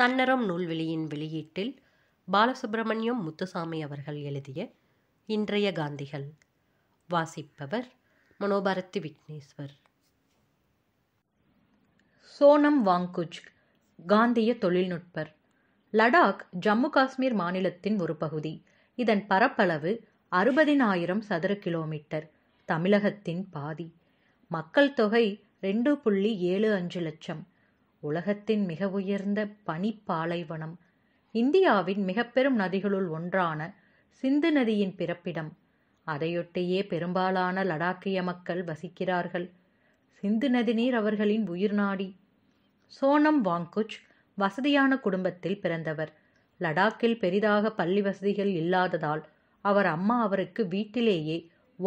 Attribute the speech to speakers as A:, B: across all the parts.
A: தன்னரம் நூல்வெளியின் வெளியீட்டில் பாலசுப்பிரமணியம் முத்துசாமி அவர்கள் எழுதிய இன்றைய காந்திகள் வாசிப்பவர் மனோபாரதி விக்னேஸ்வர் சோனம் வாங்குஜ் காந்திய தொழில்நுட்பர் லடாக் ஜம்மு காஷ்மீர் மாநிலத்தின் ஒரு பகுதி இதன் பரப்பளவு அறுபதினாயிரம் சதுர கிலோமீட்டர் தமிழகத்தின் பாதி மக்கள் தொகை ரெண்டு புள்ளி ஏழு அஞ்சு லட்சம் உலகத்தின் மிக உயர்ந்த பனிப்பாலைவனம் இந்தியாவின் மிகப்பெரும் நதிகளுள் ஒன்றான சிந்து நதியின் பிறப்பிடம் அதையொட்டியே பெரும்பாலான லடாக்கிய மக்கள் வசிக்கிறார்கள் சிந்து நதி நீர் அவர்களின் உயிர் நாடி சோனம் வாங்குச் வசதியான குடும்பத்தில் பிறந்தவர் லடாக்கில் பெரிதாக பள்ளி வசதிகள் இல்லாததால் அவர் அம்மா அவருக்கு வீட்டிலேயே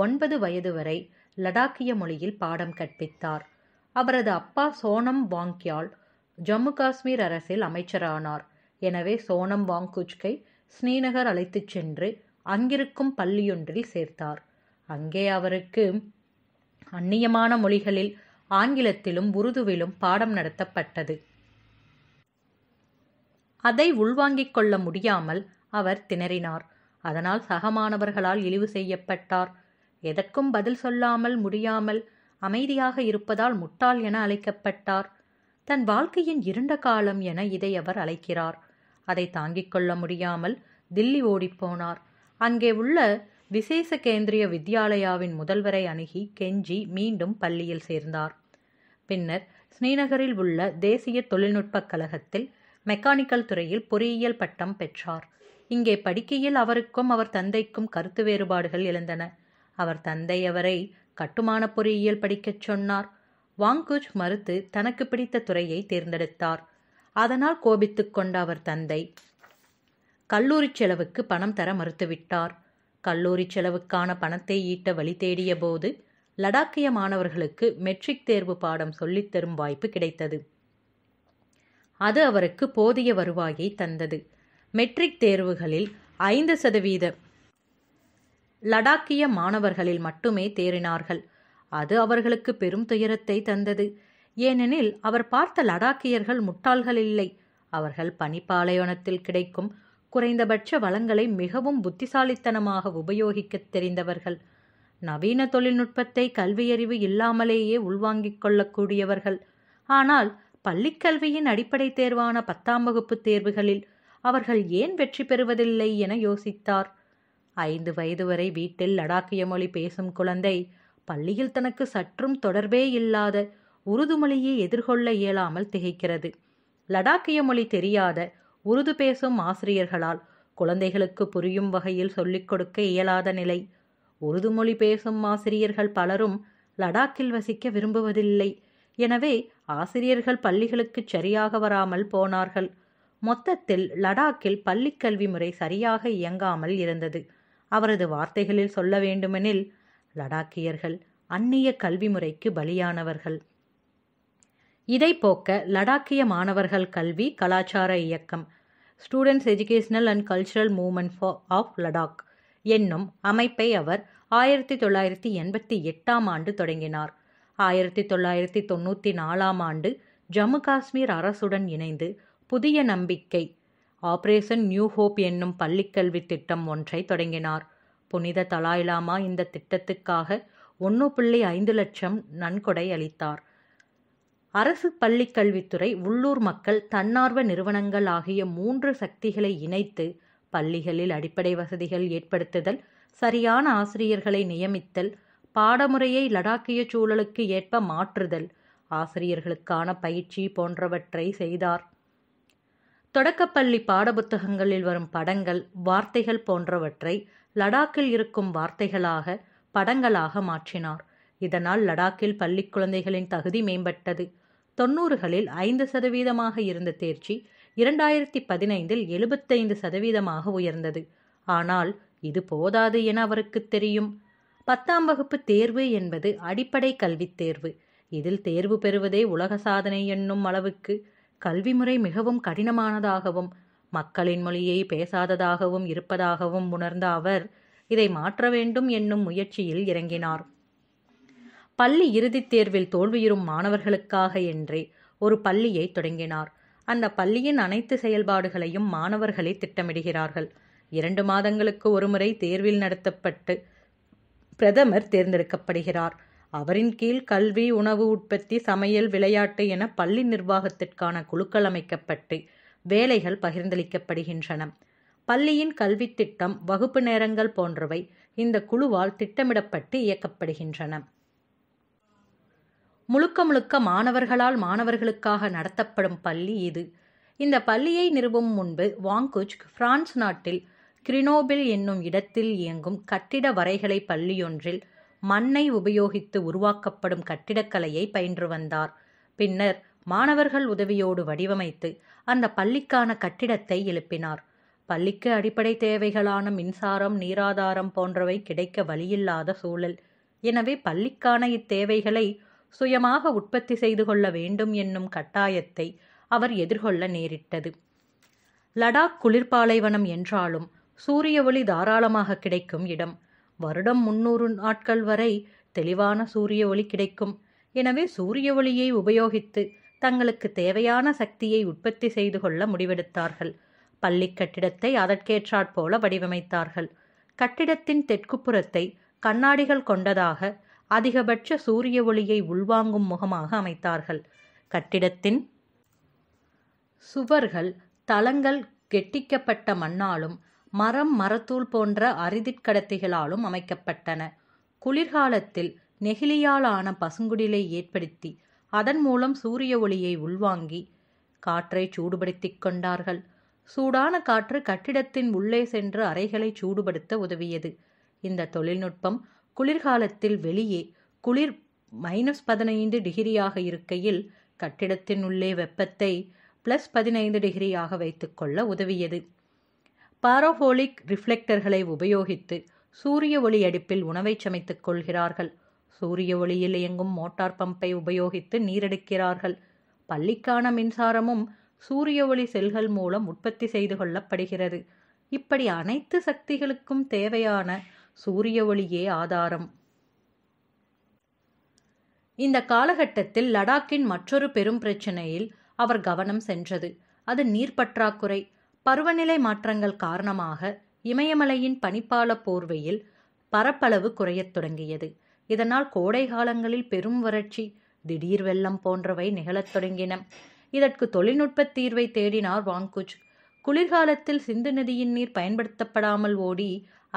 A: ஒன்பது வயது வரை லடாக்கிய மொழியில் பாடம் கற்பித்தார் அவரது அப்பா சோனம் வாங்கியால் ஜம்மு காஷ்மீர் அரசில் அமைச்சரானார் எனவே சோனம் வாங்குச்கை ஸ்ரீநகர் அழைத்துச் சென்று அங்கிருக்கும் பள்ளியொன்றில் சேர்த்தார் அங்கே அவருக்கு அந்நியமான மொழிகளில் ஆங்கிலத்திலும் உருதுவிலும் பாடம் நடத்தப்பட்டது அதை உள்வாங்கிக் கொள்ள முடியாமல் அவர் திணறினார் அதனால் சகமானவர்களால் இழிவு செய்யப்பட்டார் எதற்கும் பதில் சொல்லாமல் முடியாமல் அமைதியாக இருப்பதால் முட்டாள் என அழைக்கப்பட்டார் தன் வாழ்க்கையின் இருண்ட காலம் என இதை அவர் அழைக்கிறார் அதை தாங்கிக் கொள்ள முடியாமல் தில்லி ஓடிப்போனார் அங்கே உள்ள விசேஷ கேந்திரிய வித்யாலயாவின் முதல்வரை அணுகி கெஞ்சி மீண்டும் பள்ளியில் சேர்ந்தார் பின்னர் ஸ்ரீநகரில் உள்ள தேசிய தொழில்நுட்பக் கழகத்தில் மெக்கானிக்கல் துறையில் பொறியியல் பட்டம் பெற்றார் இங்கே படிக்கையில் அவருக்கும் அவர் தந்தைக்கும் கருத்து வேறுபாடுகள் எழுந்தன அவர் தந்தை அவரை கட்டுமான பொறியியல் படிக்கச் சொன்னார் வாங்குஜ் மறுத்து தனக்கு பிடித்த துறையை தேர்ந்தெடுத்தார் அதனால் கோபித்துக் கொண்ட அவர் தந்தை கல்லூரி செலவுக்கு பணம் தர மறுத்துவிட்டார் கல்லூரி செலவுக்கான பணத்தை ஈட்ட வழி தேடிய போது லடாக்கிய மாணவர்களுக்கு மெட்ரிக் தேர்வு பாடம் சொல்லித்தரும் வாய்ப்பு கிடைத்தது அது அவருக்கு போதிய வருவாயை தந்தது மெட்ரிக் தேர்வுகளில் ஐந்து சதவீத லடாக்கிய மாணவர்களில் மட்டுமே தேறினார்கள் அது அவர்களுக்கு பெரும் துயரத்தை தந்தது ஏனெனில் அவர் பார்த்த லடாக்கியர்கள் முட்டாள்கள் இல்லை அவர்கள் பனிப்பாலைவனத்தில் கிடைக்கும் குறைந்தபட்ச வளங்களை மிகவும் புத்திசாலித்தனமாக உபயோகிக்கத் தெரிந்தவர்கள் நவீன தொழில்நுட்பத்தை கல்வியறிவு இல்லாமலேயே உள்வாங்கிக் கொள்ளக்கூடியவர்கள் ஆனால் பள்ளிக்கல்வியின் அடிப்படை தேர்வான பத்தாம் வகுப்பு தேர்வுகளில் அவர்கள் ஏன் வெற்றி பெறுவதில்லை என யோசித்தார் ஐந்து வயது வரை வீட்டில் லடாக்கிய மொழி பேசும் குழந்தை பள்ளியில் தனக்கு சற்றும் தொடர்பே இல்லாத உருதுமொழியை எதிர்கொள்ள இயலாமல் திகைக்கிறது லடாக்கிய மொழி தெரியாத உருது பேசும் ஆசிரியர்களால் குழந்தைகளுக்கு புரியும் வகையில் சொல்லிக் கொடுக்க இயலாத நிலை உருது மொழி பேசும் ஆசிரியர்கள் பலரும் லடாக்கில் வசிக்க விரும்புவதில்லை எனவே ஆசிரியர்கள் பள்ளிகளுக்கு சரியாக வராமல் போனார்கள் மொத்தத்தில் லடாக்கில் பள்ளிக்கல்வி முறை சரியாக இயங்காமல் இருந்தது அவரது வார்த்தைகளில் சொல்ல வேண்டுமெனில் லடாக்கியர்கள் அந்நிய கல்வி முறைக்கு பலியானவர்கள் இதை போக்க லடாக்கிய மாணவர்கள் கல்வி கலாச்சார இயக்கம் students educational and cultural movement for of Ladakh என்னும் அமைப்பை அவர் ஆயிரத்தி தொள்ளாயிரத்தி எண்பத்தி எட்டாம் ஆண்டு தொடங்கினார் ஆயிரத்தி தொள்ளாயிரத்தி தொண்ணூற்றி நாலாம் ஆண்டு ஜம்மு காஷ்மீர் அரசுடன் இணைந்து புதிய நம்பிக்கை ஆபரேஷன் நியூ ஹோப் என்னும் பள்ளிக்கல்வி திட்டம் ஒன்றை தொடங்கினார் புனித தலாய்லாமா இந்த திட்டத்துக்காக ஒன்று புள்ளி ஐந்து லட்சம் நன்கொடை அளித்தார் அரசு பள்ளிக்கல்வித்துறை உள்ளூர் மக்கள் தன்னார்வ நிறுவனங்கள் ஆகிய மூன்று சக்திகளை இணைத்து பள்ளிகளில் அடிப்படை வசதிகள் ஏற்படுத்துதல் சரியான ஆசிரியர்களை நியமித்தல் பாடமுறையை லடாக்கிய சூழலுக்கு ஏற்ப மாற்றுதல் ஆசிரியர்களுக்கான பயிற்சி போன்றவற்றை செய்தார் தொடக்கப்பள்ளி பாடப்புத்தகங்களில் வரும் படங்கள் வார்த்தைகள் போன்றவற்றை லடாக்கில் இருக்கும் வார்த்தைகளாக படங்களாக மாற்றினார் இதனால் லடாக்கில் பள்ளி குழந்தைகளின் தகுதி மேம்பட்டது தொன்னூறுகளில் ஐந்து சதவீதமாக இருந்த தேர்ச்சி இரண்டாயிரத்தி பதினைந்தில் எழுபத்தைந்து சதவீதமாக உயர்ந்தது ஆனால் இது போதாது என அவருக்கு தெரியும் பத்தாம் வகுப்பு தேர்வு என்பது அடிப்படை கல்வித் தேர்வு இதில் தேர்வு பெறுவதே உலக சாதனை என்னும் அளவுக்கு கல்வி முறை மிகவும் கடினமானதாகவும் மக்களின் மொழியை பேசாததாகவும் இருப்பதாகவும் உணர்ந்த அவர் இதை மாற்ற வேண்டும் என்னும் முயற்சியில் இறங்கினார் பள்ளி இறுதித் தேர்வில் தோல்வியுறும் மாணவர்களுக்காக என்றே ஒரு பள்ளியை தொடங்கினார் அந்த பள்ளியின் அனைத்து செயல்பாடுகளையும் மாணவர்களே திட்டமிடுகிறார்கள் இரண்டு மாதங்களுக்கு ஒருமுறை தேர்வில் நடத்தப்பட்டு பிரதமர் தேர்ந்தெடுக்கப்படுகிறார் அவரின் கீழ் கல்வி உணவு உற்பத்தி சமையல் விளையாட்டு என பள்ளி நிர்வாகத்திற்கான குழுக்கள் அமைக்கப்பட்டு வேலைகள் பகிர்ந்தளிக்கப்படுகின்றன பள்ளியின் கல்வி திட்டம் வகுப்பு நேரங்கள் போன்றவை இந்த குழுவால் திட்டமிடப்பட்டு இயக்கப்படுகின்றன முழுக்க முழுக்க மாணவர்களால் மாணவர்களுக்காக நடத்தப்படும் பள்ளி இது இந்த பள்ளியை நிறுவும் முன்பு வாங்குச் பிரான்ஸ் நாட்டில் கிரினோபில் என்னும் இடத்தில் இயங்கும் கட்டிட வரைகலை பள்ளியொன்றில் மண்ணை உபயோகித்து உருவாக்கப்படும் கட்டிடக்கலையை பயின்று வந்தார் பின்னர் மாணவர்கள் உதவியோடு வடிவமைத்து அந்த பள்ளிக்கான கட்டிடத்தை எழுப்பினார் பள்ளிக்கு அடிப்படை தேவைகளான மின்சாரம் நீராதாரம் போன்றவை கிடைக்க வழியில்லாத சூழல் எனவே பள்ளிக்கான இத்தேவைகளை சுயமாக உற்பத்தி செய்து கொள்ள வேண்டும் என்னும் கட்டாயத்தை அவர் எதிர்கொள்ள நேரிட்டது லடாக் குளிர்பாலைவனம் என்றாலும் சூரிய ஒளி தாராளமாக கிடைக்கும் இடம் வருடம் முன்னூறு நாட்கள் வரை தெளிவான சூரிய ஒளி கிடைக்கும் எனவே சூரிய ஒளியை உபயோகித்து தங்களுக்கு தேவையான சக்தியை உற்பத்தி செய்து கொள்ள முடிவெடுத்தார்கள் பள்ளி கட்டிடத்தை அதற்கேற்றாற்போல வடிவமைத்தார்கள் கட்டிடத்தின் தெற்குப்புறத்தை கண்ணாடிகள் கொண்டதாக அதிகபட்ச சூரிய ஒளியை உள்வாங்கும் முகமாக அமைத்தார்கள் கட்டிடத்தின் சுவர்கள் தளங்கள் கெட்டிக்கப்பட்ட மண்ணாலும் மரம் மரத்தூள் போன்ற அரிதிற்கடத்திகளாலும் அமைக்கப்பட்டன குளிர்காலத்தில் நெகிழியாலான பசுங்குடிலை ஏற்படுத்தி அதன் மூலம் சூரிய ஒளியை உள்வாங்கி காற்றை சூடுபடுத்திக் கொண்டார்கள் சூடான காற்று கட்டிடத்தின் உள்ளே சென்று அறைகளை சூடுபடுத்த உதவியது இந்த தொழில்நுட்பம் குளிர்காலத்தில் வெளியே குளிர் மைனஸ் பதினைந்து டிகிரியாக இருக்கையில் கட்டிடத்தின் உள்ளே வெப்பத்தை பிளஸ் பதினைந்து டிகிரியாக வைத்துக்கொள்ள உதவியது பாரோஃபோலிக் ரிஃப்ளெக்டர்களை உபயோகித்து சூரிய ஒளி அடுப்பில் உணவை சமைத்துக் கொள்கிறார்கள் சூரிய ஒளியில் இயங்கும் மோட்டார் பம்பை உபயோகித்து நீரெடுக்கிறார்கள் பள்ளிக்கான மின்சாரமும் சூரிய ஒளி செல்கள் மூலம் உற்பத்தி செய்து கொள்ளப்படுகிறது இப்படி அனைத்து சக்திகளுக்கும் தேவையான சூரிய ஒளியே ஆதாரம் இந்த காலகட்டத்தில் லடாக்கின் மற்றொரு பெரும் பிரச்சனையில் அவர் கவனம் சென்றது அது நீர் பற்றாக்குறை பருவநிலை மாற்றங்கள் காரணமாக இமயமலையின் பனிப்பால போர்வையில் பரப்பளவு குறையத் தொடங்கியது இதனால் கோடை காலங்களில் பெரும் வறட்சி திடீர் வெள்ளம் போன்றவை நிகழத் தொடங்கின இதற்கு தொழில்நுட்ப தீர்வை தேடினார் வாங்குஜ் குளிர்காலத்தில் சிந்து நதியின் நீர் பயன்படுத்தப்படாமல் ஓடி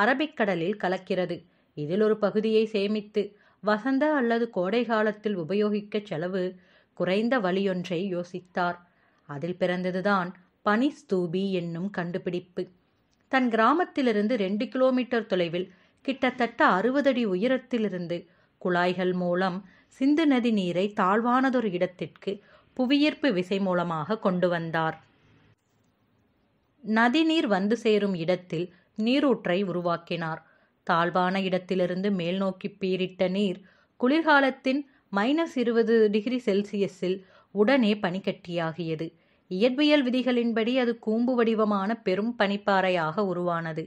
A: அரபிக்கடலில் கலக்கிறது இதில் ஒரு பகுதியை சேமித்து வசந்த அல்லது கோடை காலத்தில் உபயோகிக்க செலவு குறைந்த வழியொன்றை யோசித்தார் அதில் பிறந்ததுதான் பனி ஸ்தூபி என்னும் கண்டுபிடிப்பு தன் கிராமத்திலிருந்து ரெண்டு கிலோமீட்டர் தொலைவில் கிட்டத்தட்ட அறுபது அடி உயரத்திலிருந்து குழாய்கள் மூலம் சிந்து நதி நீரை தாழ்வானதொரு இடத்திற்கு புவியீர்ப்பு விசை மூலமாக கொண்டு வந்தார் நதிநீர் வந்து சேரும் இடத்தில் நீரூற்றை உருவாக்கினார் தாழ்வான இடத்திலிருந்து மேல் நோக்கி பீரிட்ட நீர் குளிர்காலத்தின் மைனஸ் இருபது டிகிரி செல்சியஸில் உடனே பனிக்கட்டியாகியது இயற்பியல் விதிகளின்படி அது கூம்பு வடிவமான பெரும் பனிப்பாறையாக உருவானது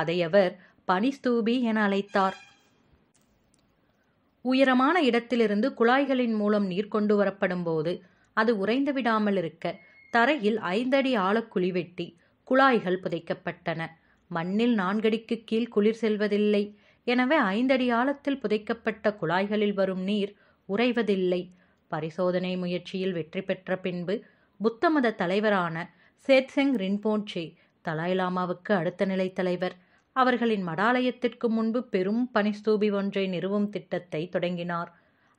A: அதை அவர் பனிஸ்தூபி என அழைத்தார் உயரமான இடத்திலிருந்து குழாய்களின் மூலம் நீர் கொண்டு வரப்படும் போது அது உறைந்து விடாமல் இருக்க தரையில் ஐந்தடி ஆழக்குழி வெட்டி குழாய்கள் புதைக்கப்பட்டன மண்ணில் நான்கடிக்கு கீழ் குளிர் செல்வதில்லை எனவே ஐந்தடி ஆழத்தில் புதைக்கப்பட்ட குழாய்களில் வரும் நீர் உறைவதில்லை பரிசோதனை முயற்சியில் வெற்றி பெற்ற பின்பு புத்த மத தலைவரான சேத்செங் ரின்போன்சே தலாய்லாமாவுக்கு அடுத்த நிலை தலைவர் அவர்களின் மடாலயத்திற்கு முன்பு பெரும் பனிஸ்தூபி ஒன்றை நிறுவும் திட்டத்தை தொடங்கினார்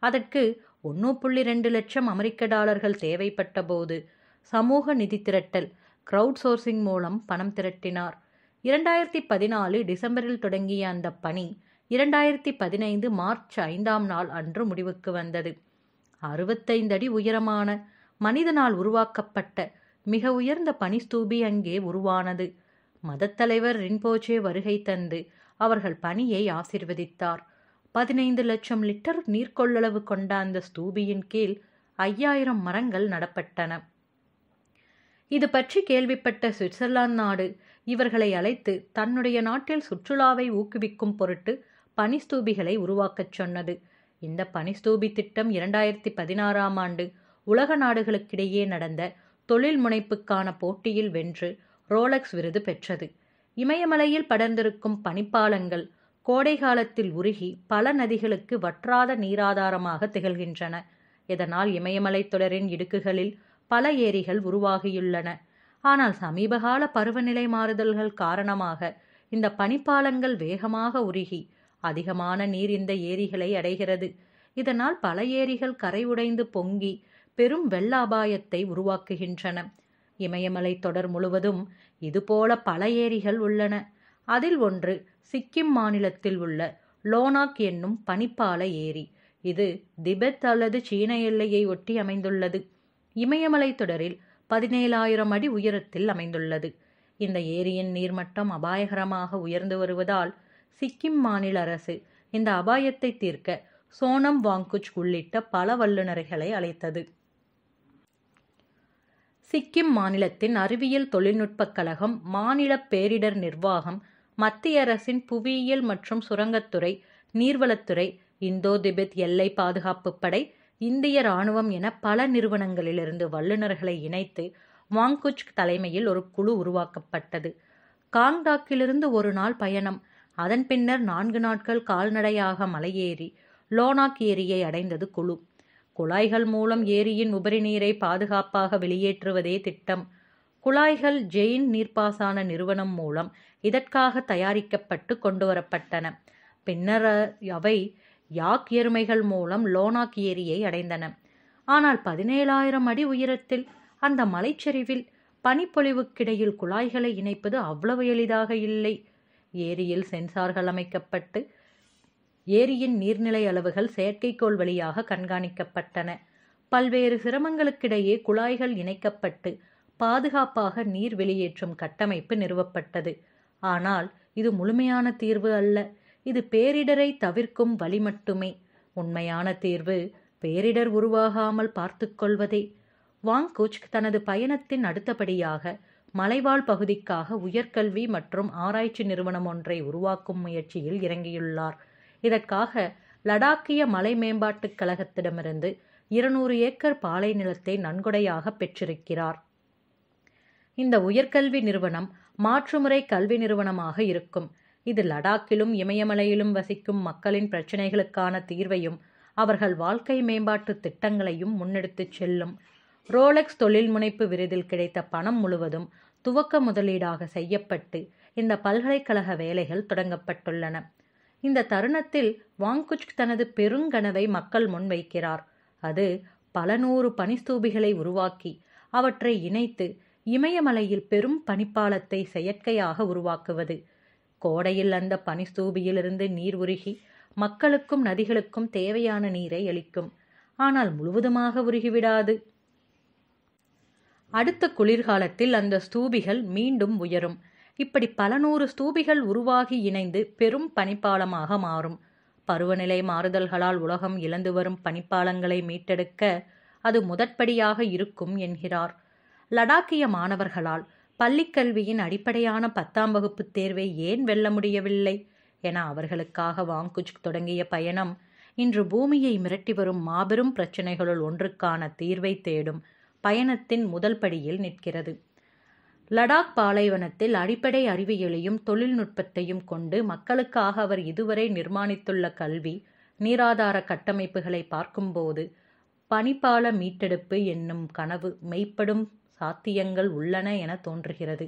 A: அதற்கு ஒன்று புள்ளி ரெண்டு லட்சம் அமெரிக்க டாலர்கள் தேவைப்பட்ட போது சமூக நிதி திரட்டல் க்ரௌட் சோர்சிங் மூலம் பணம் திரட்டினார் இரண்டாயிரத்தி பதினாலு டிசம்பரில் தொடங்கிய அந்த பணி இரண்டாயிரத்தி பதினைந்து மார்ச் ஐந்தாம் நாள் அன்று முடிவுக்கு வந்தது அறுபத்தைந்து அடி உயரமான மனிதனால் உருவாக்கப்பட்ட மிக உயர்ந்த பனிஸ்தூபி அங்கே உருவானது மதத்தலைவர் ரின்போஜே வருகை தந்து அவர்கள் பணியை ஆசிர்வதித்தார் பதினைந்து லட்சம் லிட்டர் நீர்க்கொள்ளளவு கொண்ட அந்த ஸ்தூபியின் கீழ் ஐயாயிரம் மரங்கள் நடப்பட்டன இது பற்றி கேள்விப்பட்ட சுவிட்சர்லாந்து நாடு இவர்களை அழைத்து தன்னுடைய நாட்டில் சுற்றுலாவை ஊக்குவிக்கும் பொருட்டு பனிஸ்தூபிகளை உருவாக்கச் சொன்னது இந்த பனிஸ்தூபி திட்டம் இரண்டாயிரத்தி பதினாறாம் ஆண்டு உலக நாடுகளுக்கிடையே நடந்த தொழில் முனைப்புக்கான போட்டியில் வென்று ரோலக்ஸ் விருது பெற்றது இமயமலையில் படர்ந்திருக்கும் பனிப்பாலங்கள் கோடை காலத்தில் உருகி பல நதிகளுக்கு வற்றாத நீராதாரமாக திகழ்கின்றன இதனால் இமயமலை தொடரின் இடுக்குகளில் பல ஏரிகள் உருவாகியுள்ளன ஆனால் சமீபகால பருவநிலை மாறுதல்கள் காரணமாக இந்த பனிப்பாலங்கள் வேகமாக உருகி அதிகமான நீர் இந்த ஏரிகளை அடைகிறது இதனால் பல ஏரிகள் கரை உடைந்து பொங்கி பெரும் வெள்ள அபாயத்தை உருவாக்குகின்றன இமயமலை தொடர் முழுவதும் இதுபோல பல ஏரிகள் உள்ளன அதில் ஒன்று சிக்கிம் மாநிலத்தில் உள்ள லோனாக் என்னும் பனிப்பால ஏரி இது திபெத் அல்லது சீன எல்லையை ஒட்டி அமைந்துள்ளது இமயமலை தொடரில் பதினேழாயிரம் அடி உயரத்தில் அமைந்துள்ளது இந்த ஏரியின் நீர்மட்டம் அபாயகரமாக உயர்ந்து வருவதால் சிக்கிம் மாநில அரசு இந்த அபாயத்தை தீர்க்க சோனம் வாங்குச் உள்ளிட்ட பல வல்லுநர்களை அழைத்தது சிக்கிம் மாநிலத்தின் அறிவியல் தொழில்நுட்பக் கழகம் மாநில பேரிடர் நிர்வாகம் மத்திய அரசின் புவியியல் மற்றும் சுரங்கத்துறை நீர்வளத்துறை இந்தோ திபெத் எல்லை பாதுகாப்பு படை இந்திய இராணுவம் என பல நிறுவனங்களிலிருந்து வல்லுநர்களை இணைத்து வாங்குச் தலைமையில் ஒரு குழு உருவாக்கப்பட்டது காங்டாக்கிலிருந்து ஒரு நாள் பயணம் அதன் பின்னர் நான்கு நாட்கள் கால்நடையாக மலையேறி லோனாக் ஏரியை அடைந்தது குழு குழாய்கள் மூலம் ஏரியின் உபரி நீரை பாதுகாப்பாக வெளியேற்றுவதே திட்டம் குழாய்கள் ஜெயின் நீர்ப்பாசன நிறுவனம் மூலம் இதற்காக தயாரிக்கப்பட்டு கொண்டுவரப்பட்டன பின்னர் அவை யாக் எருமைகள் மூலம் லோனாக் ஏரியை அடைந்தன ஆனால் பதினேழாயிரம் அடி உயரத்தில் அந்த மலைச்சரிவில் பனிப்பொழிவுக்கிடையில் குழாய்களை இணைப்பது அவ்வளவு எளிதாக இல்லை ஏரியில் சென்சார்கள் அமைக்கப்பட்டு ஏரியின் நீர்நிலை அளவுகள் செயற்கைக்கோள் வழியாக கண்காணிக்கப்பட்டன பல்வேறு சிரமங்களுக்கிடையே குழாய்கள் இணைக்கப்பட்டு பாதுகாப்பாக நீர் வெளியேற்றும் கட்டமைப்பு நிறுவப்பட்டது ஆனால் இது முழுமையான தீர்வு அல்ல இது பேரிடரை தவிர்க்கும் வழி மட்டுமே உண்மையான தீர்வு பேரிடர் உருவாகாமல் பார்த்துக்கொள்வதே வாங்கூச் தனது பயணத்தின் அடுத்தபடியாக மலைவாழ் பகுதிக்காக உயர்கல்வி மற்றும் ஆராய்ச்சி நிறுவனம் ஒன்றை உருவாக்கும் முயற்சியில் இறங்கியுள்ளார் இதற்காக லடாக்கிய மலை மேம்பாட்டுக் கழகத்திடமிருந்து இருநூறு ஏக்கர் பாலை நிலத்தை நன்கொடையாக பெற்றிருக்கிறார் இந்த உயர்கல்வி நிறுவனம் மாற்றுமுறை கல்வி நிறுவனமாக இருக்கும் இது லடாக்கிலும் இமயமலையிலும் வசிக்கும் மக்களின் பிரச்சினைகளுக்கான தீர்வையும் அவர்கள் வாழ்க்கை மேம்பாட்டு திட்டங்களையும் முன்னெடுத்துச் செல்லும் ரோலெக்ஸ் தொழில் முனைப்பு விருதில் கிடைத்த பணம் முழுவதும் துவக்க முதலீடாக செய்யப்பட்டு இந்த பல்கலைக்கழக வேலைகள் தொடங்கப்பட்டுள்ளன இந்த தருணத்தில் வாங்குச் தனது பெருங்கனவை மக்கள் முன் வைக்கிறார் அது பல நூறு பனிஸ்தூபிகளை உருவாக்கி அவற்றை இணைத்து இமயமலையில் பெரும் பனிப்பாலத்தை செயற்கையாக உருவாக்குவது கோடையில் அந்த பனிஸ்தூபியிலிருந்து நீர் உருகி மக்களுக்கும் நதிகளுக்கும் தேவையான நீரை அளிக்கும் ஆனால் முழுவதுமாக உருகிவிடாது அடுத்த குளிர்காலத்தில் அந்த ஸ்தூபிகள் மீண்டும் உயரும் இப்படி பல நூறு ஸ்தூபிகள் உருவாகி இணைந்து பெரும் பனிப்பாலமாக மாறும் பருவநிலை மாறுதல்களால் உலகம் இழந்து வரும் பனிப்பாலங்களை மீட்டெடுக்க அது முதற்படியாக இருக்கும் என்கிறார் லடாக்கிய மாணவர்களால் பள்ளிக்கல்வியின் அடிப்படையான பத்தாம் வகுப்பு தேர்வை ஏன் வெல்ல முடியவில்லை என அவர்களுக்காக வாங்குச் தொடங்கிய பயணம் இன்று பூமியை மிரட்டி வரும் மாபெரும் பிரச்சினைகளுள் ஒன்றுக்கான தீர்வை தேடும் பயணத்தின் முதல் படியில் நிற்கிறது லடாக் பாலைவனத்தில் அடிப்படை அறிவியலையும் தொழில்நுட்பத்தையும் கொண்டு மக்களுக்காக அவர் இதுவரை நிர்மாணித்துள்ள கல்வி நீராதார கட்டமைப்புகளை பார்க்கும்போது பனிப்பால மீட்டெடுப்பு என்னும் கனவு மெய்ப்படும் சாத்தியங்கள் உள்ளன என தோன்றுகிறது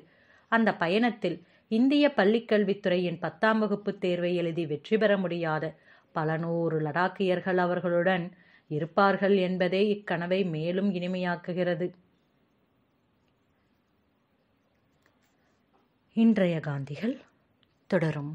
A: அந்த பயணத்தில் இந்திய பள்ளிக்கல்வித்துறையின் பத்தாம் வகுப்பு தேர்வை எழுதி வெற்றி பெற முடியாத பல நூறு லடாக்கியர்கள் அவர்களுடன் இருப்பார்கள் என்பதே இக்கனவை மேலும் இனிமையாக்குகிறது இன்றைய காந்திகள் தொடரும்